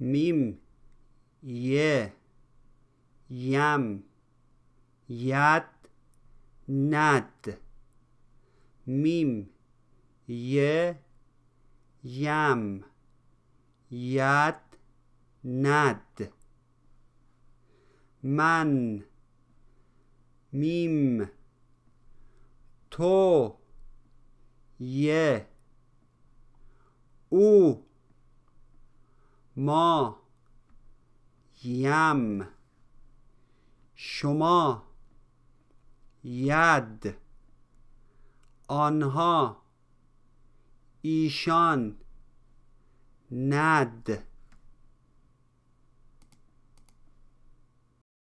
میم یه یم ید ند میم یه یم ید ند من میم تو یه او ما یم شما ید آنها ایشان ند